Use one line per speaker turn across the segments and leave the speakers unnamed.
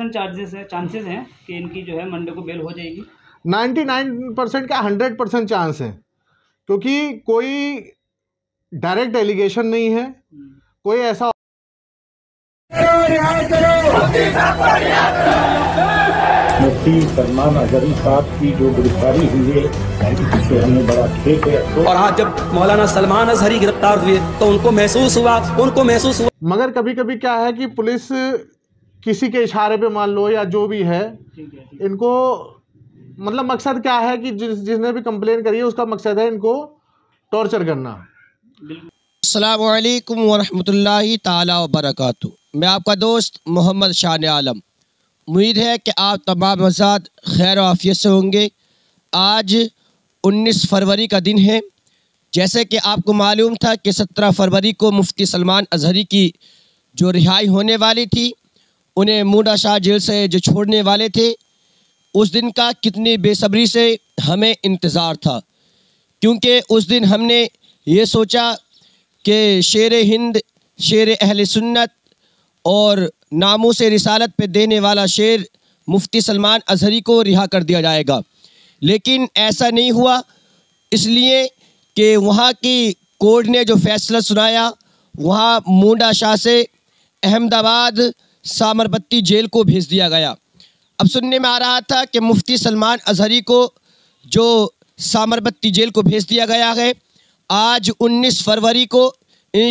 Percent charges है chances हैं कि इनकी जो है मंडे को बेल हो जाएगी
नाइन्टी नाइन परसेंट का हंड्रेड परसेंट चांस है क्योंकि कोई डायरेक्ट एलिगेशन नहीं है कोई ऐसा
और हाँ जब मौलाना सलमान अजहरी गिरफ्तार हुए तो उनको
महसूस हुआ उनको महसूस हुआ मगर कभी कभी क्या है कि पुलिस किसी के इशारे पे मान लो या जो भी है इनको मतलब मकसद क्या है कि जिस जिसने भी कंप्लेन करी है उसका मकसद है इनको टॉर्चर करना
अल्लाम वरहमल ताली वरक मैं आपका दोस्त मोहम्मद शान आलम उम्मीद है कि आप तमाम आज़ाद खैर आफियत से होंगे आज 19 फरवरी का दिन है जैसे कि आपको मालूम था कि 17 फरवरी को मुफ्ती सलमान अजहरी की जो रिहाई होने वाली थी उन्हें मूडा शाह जेल से जो छोड़ने वाले थे उस दिन का कितनी बेसब्री से हमें इंतज़ार था क्योंकि उस दिन हमने ये सोचा कि शेर हिंद शेर अहल सुन्नत और नामों से रिसालत पे देने वाला शेर मुफ्ती सलमान अजहरी को रिहा कर दिया जाएगा लेकिन ऐसा नहीं हुआ इसलिए कि वहाँ की कोर्ट ने जो फैसला सुनाया वहाँ मूडा शाह से अहमदाबाद सामरबत्ती जेल को भेज दिया गया अब सुनने में आ रहा था कि मुफ्ती सलमान अजहरी को जो सामरबत्ती जेल को भेज दिया गया है आज 19 फरवरी को इन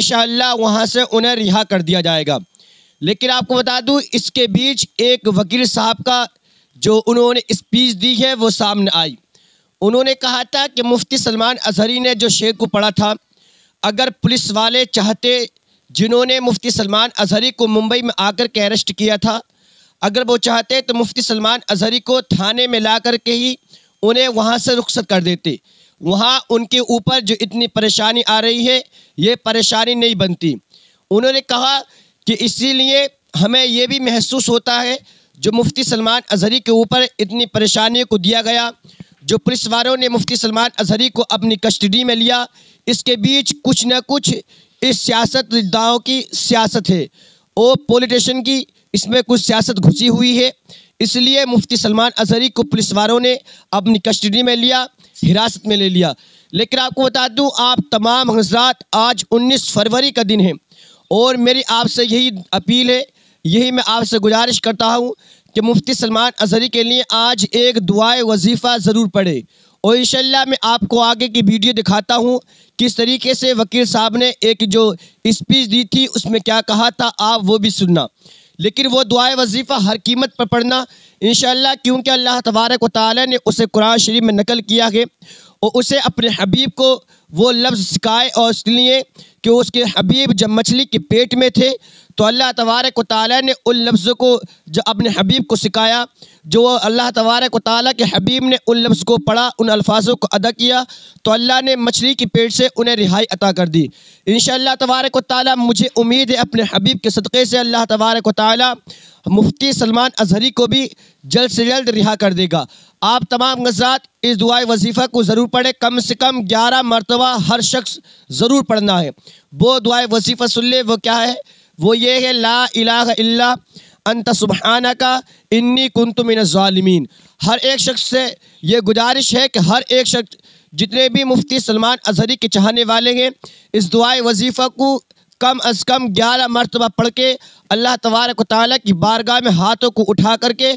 वहाँ से उन्हें रिहा कर दिया जाएगा लेकिन आपको बता दूं इसके बीच एक वकील साहब का जो उन्होंने स्पीच दी है वो सामने आई उन्होंने कहा था कि मुफ्ती सलमान अजहरी ने जो शेर को पढ़ा था अगर पुलिस वाले चाहते जिन्होंने मुफ्ती सलमान अजहरी को मुंबई में आकर के अरेस्ट किया था अगर वो चाहते तो मुफ्ती सलमान अजहरी को थाने में ला कर के ही उन्हें वहाँ से रुख्सत कर देते वहाँ उनके ऊपर जो इतनी परेशानी आ रही है ये परेशानी नहीं बनती उन्होंने कहा कि इसीलिए हमें ये भी महसूस होता है जो मुफ्ती सलमान अजहरी के ऊपर इतनी परेशानियों को दिया गया जो पुलिस वालों ने मुफ्ती सलमान अजहरी को अपनी कस्टडी में लिया इसके बीच कुछ न कुछ इस सियासत दाओं की सियासत है और पोलिटिशन की इसमें कुछ सियासत घुसी हुई है इसलिए मुफ्ती सलमान अजहरी को पुलिस वालों ने अपनी कस्टडी में लिया हिरासत में ले लिया लेकिन आपको बता दूं आप तमाम हजरात आज 19 फरवरी का दिन है और मेरी आपसे यही अपील है यही मैं आपसे गुजारिश करता हूँ कि मुफ्ती सलमान अजहरी के लिए आज एक दुआए वजीफ़ा ज़रूर पढ़े और इंशाल्लाह मैं आपको आगे की वीडियो दिखाता हूँ किस तरीके से वकील साहब ने एक जो स्पीच दी थी उसमें क्या कहा था आप वो भी सुनना लेकिन वो दुआ वजीफ़ा हर कीमत पर पढ़ना इन क्योंकि अल्लाह तबारक वाली ने उसे कुरान शरीफ में नकल किया है और उसे अपने हबीब को वो लफ्ज़ सिखाए और इसलिए कि उसके हबीब जब मछली के पेट में थे तो अल्लाह तबारक ताली ने उन लफ्ज़ को जो अपने हबीब को सिखाया जो अल्लाह तबारक ताली के हबीब ने उन लफ्ज़ को पढ़ा उन अल्फाजों को अदा किया तो अल्लाह ने मछली की पेट से उन्हें रिहाई अता कर दी इन तबारक ताली मुझे उम्मीद है अपने हबीब के सदक़े से अल्लाह तबारक ताली मुफ्ती सलमान अजहरी को भी जल्द से जल्द रिहा कर देगा आप तमाम गजात इस दुआ वजीफ़ा को ज़रूर पढ़ें कम से कम ग्यारह मरतबा हर शख्स ज़रूर पढ़ना है वो दुआ वजीफ़ा सुन ले वो क्या है वो ये है ला इलाह इल्ला अंत सुबहाना का इन्नी कुंत मिनजालमीन हर एक शख्स से ये गुजारिश है कि हर एक शख्स जितने भी मुफ्ती सलमान अजहरी के चाहने वाले हैं इस दुआए वजीफ़ा को कम अज़ कम ग्यारह मरतबा पढ़ के अल्लाह तबारक ताली की बारगाह में हाथों को उठा करके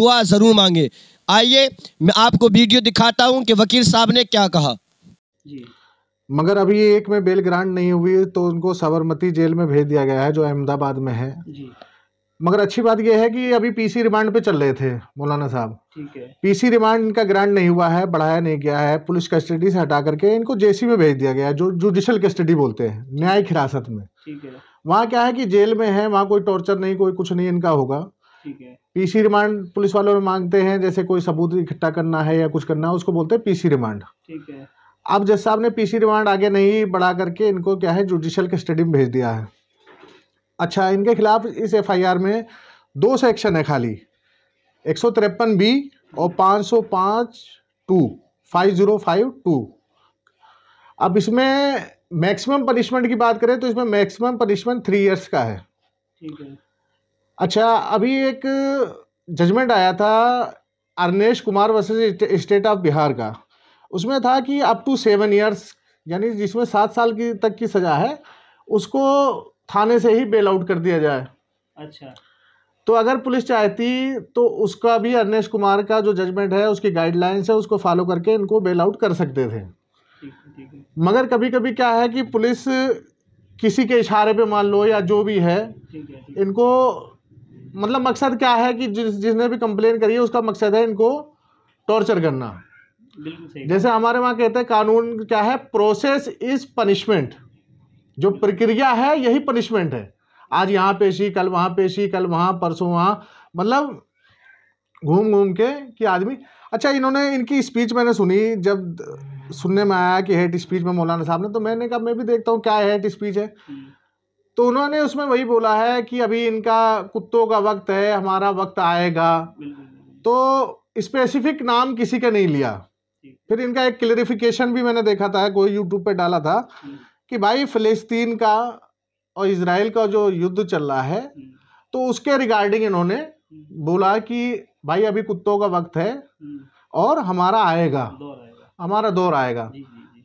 दुआ ज़रूर मांगे आइए मैं आपको वीडियो दिखाता हूँ कि वकील साहब ने क्या कहा जी मगर अभी
एक में बेल ग्रांट नहीं हुई तो उनको साबरमती जेल में भेज दिया गया है जो अहमदाबाद में है जी मगर अच्छी बात यह है कि अभी पीसी रिमांड पे चल रहे थे मौलाना साहब ठीक है पीसी रिमांड इनका ग्रांट नहीं हुआ है बढ़ाया नहीं गया है पुलिस कस्टडी से हटा करके इनको जेसी में भेज दिया गया है जो जुडिशल कस्टडी बोलते हैं न्यायिक हिरासत में वहाँ क्या है कि जेल में है वहाँ कोई टॉर्चर नहीं कोई कुछ नहीं इनका होगा पीसी रिमांड पुलिस वालों में मांगते हैं जैसे कोई सबूत इकट्ठा करना है या कुछ करना है उसको बोलते हैं पीसी रिमांड ठीक है अब जज साहब ने पीसी रिमांड आगे नहीं बढ़ा करके इनको क्या है जुडिशल कस्टडी में भेज दिया है अच्छा इनके खिलाफ इस एफआईआर में दो सेक्शन है खाली एक सौ तिरपन बी और पाँच सौ पाँच two five zero five two अब इसमें मैक्सिमम पनिशमेंट की बात करें तो इसमें मैक्सिमम पनिशमेंट थ्री इयर्स का है ठीक है अच्छा अभी एक जजमेंट आया था Arnesh Kumar versus state of Bihar का उसमें था कि अप टू सेवन ईयर्स यानी जिसमें सात साल की तक की सज़ा है उसको थाने से ही बेल आउट कर दिया जाए अच्छा तो अगर पुलिस चाहती तो उसका भी अनेश कुमार का जो जजमेंट है उसकी गाइडलाइंस है उसको फॉलो करके इनको बेल आउट कर सकते थे मगर कभी कभी क्या है कि पुलिस किसी के इशारे पे मान लो या जो भी है इनको मतलब मकसद क्या है कि जिस जिसने भी कंप्लेन करी है उसका मकसद है इनको टॉर्चर करना सही जैसे हमारे वहाँ कहते हैं कानून क्या है प्रोसेस इज पनिशमेंट जो प्रक्रिया है यही पनिशमेंट है आज यहाँ पेशी कल वहाँ पेशी कल वहाँ परसों वहाँ मतलब घूम घूम के कि आदमी अच्छा इन्होंने इनकी स्पीच मैंने सुनी जब सुनने में आया कि हेट स्पीच में मौलाना साहब ने तो मैंने कहा मैं भी देखता हूँ क्या हेट स्पीच है हम्म। तो उन्होंने उसमें वही बोला है कि अभी इनका कुत्तों का वक्त है हमारा वक्त आएगा तो स्पेसिफिक नाम किसी का नहीं लिया फिर इनका एक क्लेरिफिकेशन भी मैंने देखा था कोई यूट्यूब पे डाला था हम्म। कि भाई फ़लस्तीन का और इसराइल का जो युद्ध चल रहा है हम्म। तो उसके रिगार्डिंग इन्होंने हम्म। बोला कि भाई अभी कुत्तों का वक्त है और हमारा आएगा हमारा दौर आएगा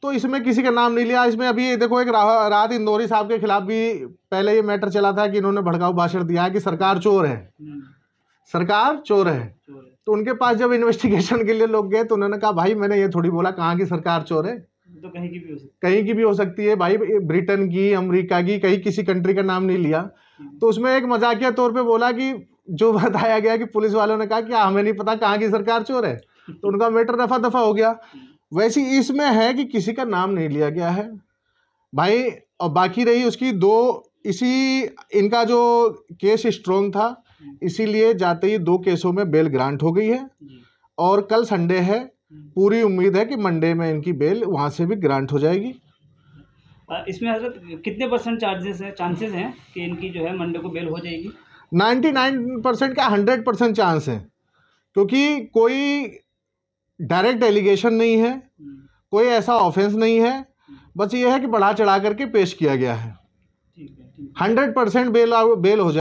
तो इसमें किसी का नाम नहीं लिया इसमें अभी देखो एक राहत इंदौरी साहब के खिलाफ भी पहले ये मैटर चला था कि इन्होंने भड़काऊ भाषण दिया है कि सरकार चोर है सरकार चोर है तो उनके पास जब इन्वेस्टिगेशन के लिए लोग गए तो उन्होंने कहा भाई मैंने ये थोड़ी बोला कहाँ की सरकार चोर है तो कहीं की भी हो सकती कहीं की भी हो सकती है भाई ब्रिटेन की अमेरिका की कहीं किसी कंट्री का नाम नहीं लिया हम्म। तो उसमें एक मजाकिया तौर पे बोला कि जो बताया गया कि पुलिस वालों ने कहा कि हाँ, हमें नहीं पता कहाँ की सरकार चोर है तो उनका मैटर दफा दफा हो गया हम्म। वैसी इसमें है कि किसी का नाम नहीं लिया गया है भाई और बाकी रही उसकी दो इसी इनका जो केस स्ट्रोंग था हम्म। इसीलिए जाते ही दो केसों में बेल ग्रांट हो गई है और कल संडे है हम्म। पूरी उम्मीद है कि मंडे में इनकी बेल वहाँ से भी ग्रांट हो जाएगी
इसमें हजरत कितने परसेंट चार्जेस हैं चांसेस हैं कि इनकी जो है मंडे को बेल हो जाएगी
नाइन्टी नाइन परसेंट का हंड्रेड परसेंट चांस है क्योंकि कोई डायरेक्ट एलिगेशन नहीं है हम्म। कोई ऐसा ऑफेंस नहीं है बस ये है कि बढ़ा चढ़ा करके पेश किया गया है हंड्रेड परसेंट बेल बेल हो जाए